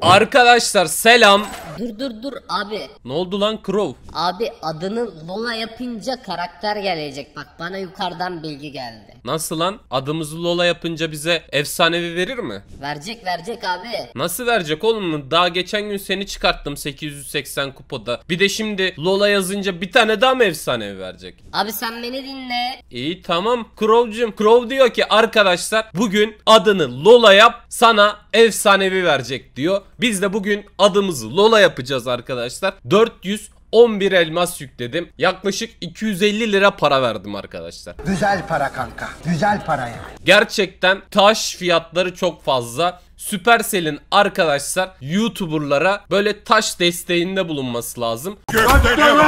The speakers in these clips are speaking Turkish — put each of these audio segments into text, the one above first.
Arkadaşlar selam. Dur dur dur abi. Ne oldu lan Crow? Abi adını Lola yapınca karakter gelecek. Bak bana yukarıdan bilgi geldi. Nasıl lan? Adımızı Lola yapınca bize efsanevi verir mi? Verecek verecek abi. Nasıl verecek oğlum? Daha geçen gün seni çıkarttım 880 kupada. Bir de şimdi Lola yazınca bir tane daha mı efsanevi verecek? Abi sen beni dinle. İyi tamam Crow'cum. Crow diyor ki arkadaşlar bugün adını Lola yap sana efsanevi verecek diyor. Biz de bugün adımızı Lola yapacağız arkadaşlar. 400 11 elmas yükledim. Yaklaşık 250 lira para verdim arkadaşlar. Güzel para kanka. Güzel para yani. Gerçekten taş fiyatları çok fazla. Supercell'in arkadaşlar YouTuber'lara böyle taş desteğinde bulunması lazım. Gösterim,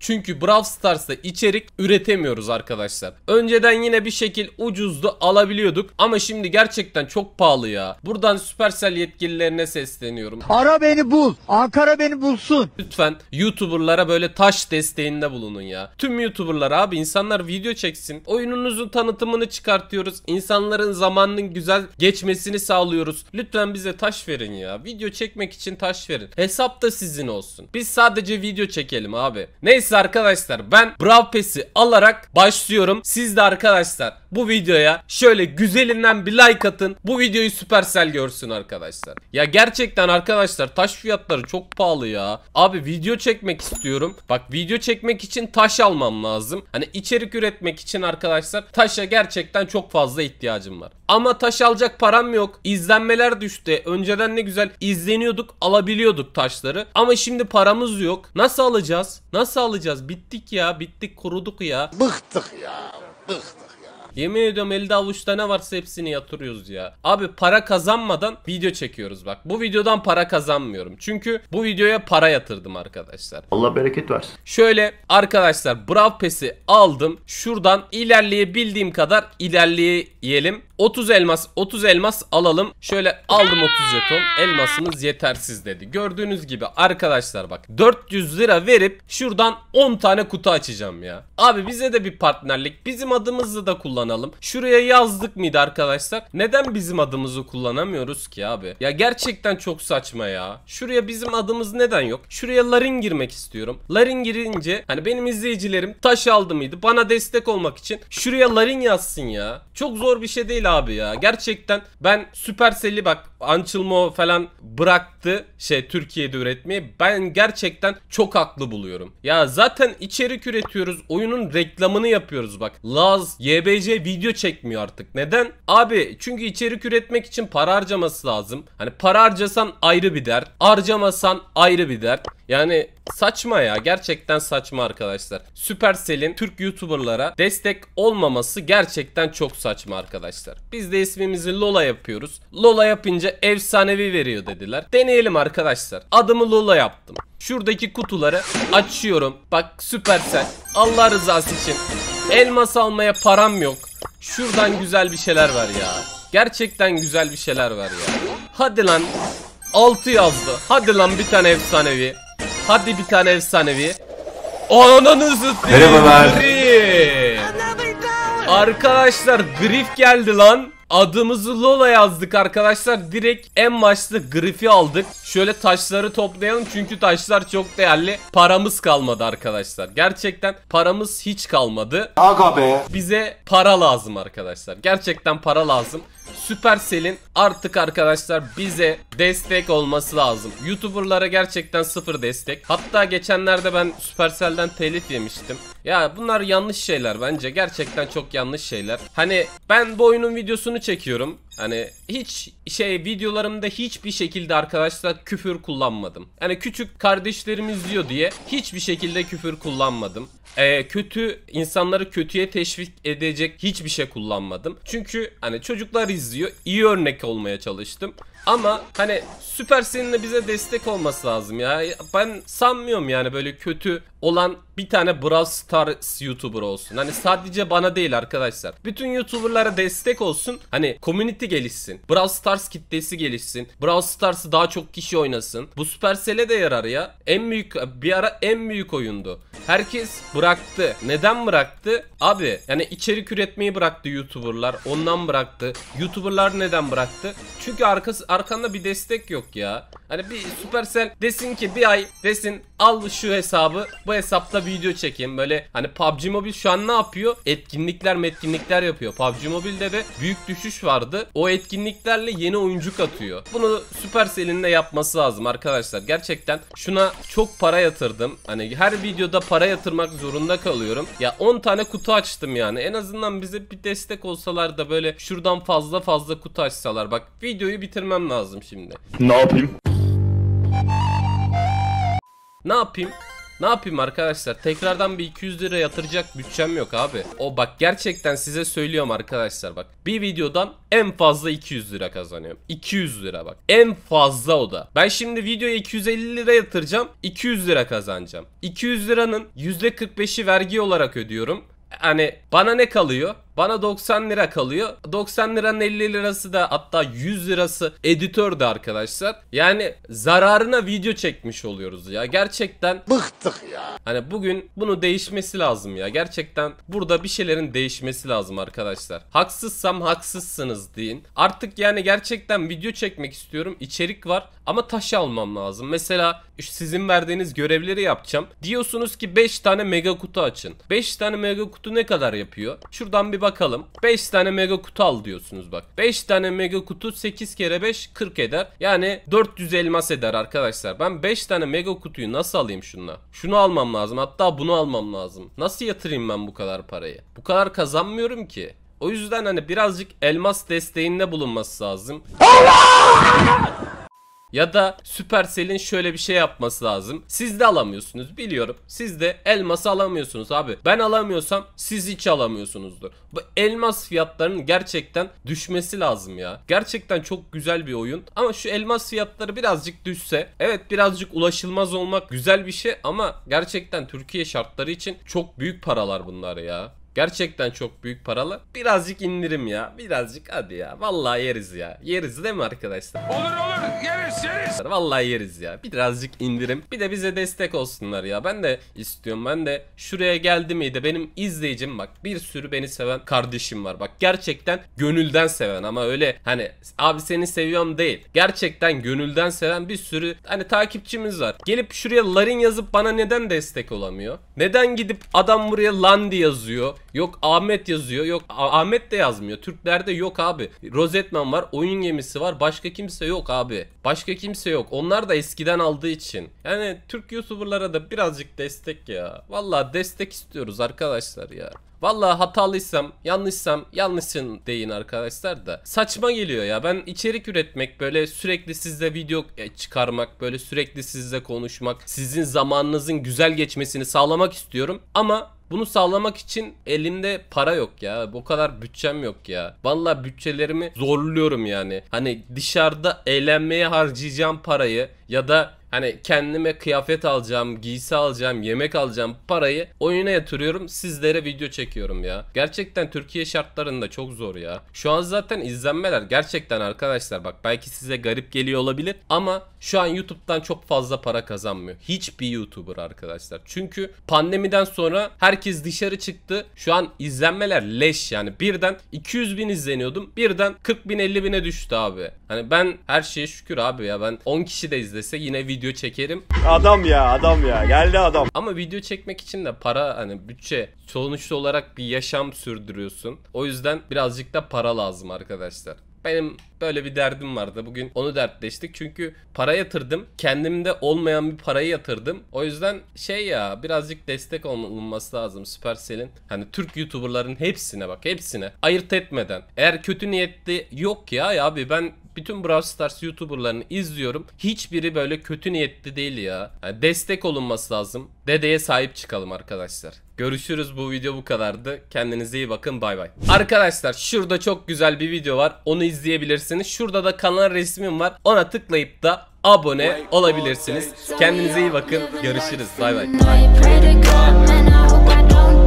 çünkü Brawl Stars'ta içerik üretemiyoruz arkadaşlar. Önceden yine bir şekil ucuzdu alabiliyorduk ama şimdi gerçekten çok pahalı ya. Buradan Supercell yetkililerine sesleniyorum. Ara beni bul. Ankara beni bulsun. Lütfen YouTuber'lara böyle taş desteğinde bulunun ya. Tüm YouTuber'lar abi insanlar video çeksin. Oyununuzun tanıtımını çıkartıyoruz. İnsanların zamanının güzel geçmesini sağlıyoruz. Lütfen bize taş verin ya. Video çekmek için taş verin. Hesap da sizin olsun. Biz sadece video çekelim abi. Neyse Neyse arkadaşlar ben Brawl Pass'i alarak başlıyorum. Siz de arkadaşlar bu videoya şöyle güzelinden bir like atın. Bu videoyu Supercell görsün arkadaşlar. Ya gerçekten arkadaşlar taş fiyatları çok pahalı ya. Abi video çekmek istiyorum. Bak video çekmek için taş almam lazım. Hani içerik üretmek için arkadaşlar taşa gerçekten çok fazla ihtiyacım var. Ama taş alacak param yok. İzlenmeler düştü. Önceden ne güzel izleniyorduk, alabiliyorduk taşları. Ama şimdi paramız yok. Nasıl alacağız? Nasıl alacağız? Bittik ya, bittik, kuruduk ya. Bıktık ya, bıktık. Yemin ediyorum elde avuçta ne varsa hepsini yatırıyoruz ya. Abi para kazanmadan video çekiyoruz bak. Bu videodan para kazanmıyorum. Çünkü bu videoya para yatırdım arkadaşlar. Allah bereket versin. Şöyle arkadaşlar Brawl Pass'i aldım. Şuradan ilerleyebildiğim kadar ilerleyelim. 30 elmas 30 elmas alalım. Şöyle aldım 30 jeton. Elmasınız yetersiz dedi. Gördüğünüz gibi arkadaşlar bak 400 lira verip şuradan 10 tane kutu açacağım ya. Abi bize de bir partnerlik. Bizim adımızı da kullanalım. Şuraya yazdık mıydı arkadaşlar? Neden bizim adımızı kullanamıyoruz ki abi? Ya gerçekten çok saçma ya. Şuraya bizim adımız neden yok? Şuraya Larin girmek istiyorum. Larin girince hani benim izleyicilerim taş aldı mıydı? Bana destek olmak için şuraya Larin yazsın ya. Çok zor bir şey değil abi ya. Gerçekten ben Supercell'i bak Ançılmo falan bıraktı şey Türkiye'de üretmeyi. Ben gerçekten çok haklı buluyorum. Ya zaten içerik üretiyoruz. Oyunun reklamını yapıyoruz bak. Laz, YBC video çekmiyor artık. Neden? Abi çünkü içerik üretmek için para harcaması lazım. Hani para harcasan ayrı bir dert. Harcamasan ayrı bir dert. Yani saçma ya gerçekten saçma arkadaşlar. Supercell'in Türk YouTuber'lara destek olmaması gerçekten çok saçma arkadaşlar. Biz de ismimizi Lola yapıyoruz. Lola yapınca efsanevi veriyor dediler. Deneyelim arkadaşlar. Adımı Lola yaptım. Şuradaki kutuları açıyorum. Bak Supercell Allah rızası için elmas almaya param yok. Şuradan güzel bir şeyler var ya. Gerçekten güzel bir şeyler var ya. Hadi lan 6 yazdı. Hadi lan bir tane efsanevi. Hadi bir tane efsanevi. Ananı zıttıyım. Merhabalar. Arkadaşlar Griff geldi lan. Adımızı Lola yazdık arkadaşlar. Direkt en başta Griff'i aldık. Şöyle taşları toplayalım çünkü taşlar çok değerli. Paramız kalmadı arkadaşlar. Gerçekten paramız hiç kalmadı. Aga be. Bize para lazım arkadaşlar. Gerçekten para lazım. Supercell'in artık arkadaşlar bize destek olması lazım. YouTuber'lara gerçekten sıfır destek. Hatta geçenlerde ben Supercell'den telif yemiştim. Ya bunlar yanlış şeyler bence. Gerçekten çok yanlış şeyler. Hani ben bu oyunun videosunu çekiyorum. Hani hiç şey videolarımda hiçbir şekilde arkadaşlar küfür kullanmadım. Hani küçük kardeşlerimiz diyor diye hiçbir şekilde küfür kullanmadım. Ee, kötü insanları kötüye teşvik edecek hiçbir şey kullanmadım. Çünkü hani çocuklar izliyor. iyi örnek olmaya çalıştım. Ama hani Süper seninle bize destek olması lazım ya. Ben sanmıyorum yani böyle kötü olan bir tane Brawl Stars YouTuber olsun. Hani sadece bana değil arkadaşlar. Bütün YouTuber'lara destek olsun. Hani community gelişsin. Brawl Stars kitlesi gelişsin. Brawl Stars'ı daha çok kişi oynasın. Bu Supercell'e de yarar ya. En büyük bir ara en büyük oyundu. Herkes bıraktı. Neden bıraktı? Abi yani içerik üretmeyi bıraktı YouTuber'lar. Ondan bıraktı. YouTuber'lar neden bıraktı? Çünkü arkası arkanda bir destek yok ya. Hani bir Supercell desin ki bir ay desin al şu hesabı bu hesapta video çekeyim böyle hani PUBG Mobile şu an ne yapıyor? Etkinlikler metkinlikler yapıyor. PUBG Mobile'de de büyük düşüş vardı. O etkinliklerle yeni oyuncu katıyor. Bunu Supercell'in de yapması lazım arkadaşlar. Gerçekten şuna çok para yatırdım. Hani her videoda para yatırmak zorunda kalıyorum. Ya 10 tane kutu açtım yani. En azından bize bir destek olsalar da böyle şuradan fazla fazla kutu açsalar. Bak videoyu bitirmem düşünmem lazım şimdi. Ne yapayım? Ne yapayım? Ne yapayım arkadaşlar? Tekrardan bir 200 lira yatıracak bütçem yok abi. O bak gerçekten size söylüyorum arkadaşlar bak. Bir videodan en fazla 200 lira kazanıyorum. 200 lira bak. En fazla o da. Ben şimdi videoya 250 lira yatıracağım. 200 lira kazanacağım. 200 liranın %45'i vergi olarak ödüyorum. Hani bana ne kalıyor? Bana 90 lira kalıyor. 90 liranın 50 lirası da hatta 100 lirası editör de arkadaşlar. Yani zararına video çekmiş oluyoruz ya. Gerçekten bıktık ya. Hani bugün bunu değişmesi lazım ya. Gerçekten burada bir şeylerin değişmesi lazım arkadaşlar. Haksızsam haksızsınız deyin. Artık yani gerçekten video çekmek istiyorum. İçerik var ama taş almam lazım. Mesela sizin verdiğiniz görevleri yapacağım. Diyorsunuz ki 5 tane mega kutu açın. 5 tane mega kutu ne kadar yapıyor? Şuradan bir bak bakalım. 5 tane mega kutu al diyorsunuz bak. 5 tane mega kutu 8 kere 5 40 eder. Yani 400 elmas eder arkadaşlar. Ben 5 tane mega kutuyu nasıl alayım şunla? Şunu almam lazım. Hatta bunu almam lazım. Nasıl yatırayım ben bu kadar parayı? Bu kadar kazanmıyorum ki. O yüzden hani birazcık elmas desteğinde bulunması lazım. Allah! Ya da Supercell'in şöyle bir şey yapması lazım. Siz de alamıyorsunuz biliyorum. Siz de elması alamıyorsunuz abi. Ben alamıyorsam siz hiç alamıyorsunuzdur. Bu elmas fiyatlarının gerçekten düşmesi lazım ya. Gerçekten çok güzel bir oyun. Ama şu elmas fiyatları birazcık düşse. Evet birazcık ulaşılmaz olmak güzel bir şey ama gerçekten Türkiye şartları için çok büyük paralar bunlar ya. Gerçekten çok büyük paralı. Birazcık indirim ya. Birazcık hadi ya. Vallahi yeriz ya. Yeriz değil mi arkadaşlar? Olur olur. Yeriz yeriz. Vallahi yeriz ya. Birazcık indirim. Bir de bize destek olsunlar ya. Ben de istiyorum. Ben de şuraya geldi miydi? Benim izleyicim bak bir sürü beni seven kardeşim var. Bak gerçekten gönülden seven ama öyle hani abi seni seviyorum değil. Gerçekten gönülden seven bir sürü hani takipçimiz var. Gelip şuraya larin yazıp bana neden destek olamıyor? Neden gidip adam buraya landi yazıyor? Yok Ahmet yazıyor. Yok Ahmet de yazmıyor. Türklerde yok abi. Rozetman var. Oyun gemisi var. Başka kimse yok abi. Başka kimse yok. Onlar da eskiden aldığı için. Yani Türk YouTuber'lara da birazcık destek ya. Valla destek istiyoruz arkadaşlar ya. Valla hatalıysam, yanlışsam yanlışın deyin arkadaşlar da. Saçma geliyor ya. Ben içerik üretmek, böyle sürekli sizle video e, çıkarmak, böyle sürekli sizle konuşmak, sizin zamanınızın güzel geçmesini sağlamak istiyorum. Ama bunu sağlamak için elimde para yok ya. Bu kadar bütçem yok ya. Vallahi bütçelerimi zorluyorum yani. Hani dışarıda eğlenmeye harcayacağım parayı ya da Hani kendime kıyafet alacağım, giysi alacağım, yemek alacağım parayı oyuna yatırıyorum. Sizlere video çekiyorum ya. Gerçekten Türkiye şartlarında çok zor ya. Şu an zaten izlenmeler gerçekten arkadaşlar bak belki size garip geliyor olabilir ama şu an YouTube'dan çok fazla para kazanmıyor. Hiçbir YouTuber arkadaşlar. Çünkü pandemiden sonra herkes dışarı çıktı. Şu an izlenmeler leş yani. Birden 200 bin izleniyordum. Birden 40 bin 50 bine düştü abi. Hani ben her şeye şükür abi ya ben 10 kişi de izlese yine video video çekerim. Adam ya adam ya geldi adam. Ama video çekmek için de para hani bütçe sonuçta olarak bir yaşam sürdürüyorsun. O yüzden birazcık da para lazım arkadaşlar. Benim böyle bir derdim vardı. Bugün onu dertleştik. Çünkü para yatırdım. Kendimde olmayan bir parayı yatırdım. O yüzden şey ya birazcık destek olunması lazım Supercell'in. Hani Türk YouTuber'ların hepsine bak hepsine. Ayırt etmeden. Eğer kötü niyetli yok ya abi ben bütün Brawl Stars YouTuber'larını izliyorum. Hiçbiri böyle kötü niyetli değil ya. Yani destek olunması lazım. Dedeye sahip çıkalım arkadaşlar. Görüşürüz bu video bu kadardı. Kendinize iyi bakın bay bay. Arkadaşlar şurada çok güzel bir video var. Onu izleyebilirsiniz. Şurada da kanal resmim var. Ona tıklayıp da abone olabilirsiniz. Kendinize iyi bakın. Görüşürüz bay bay.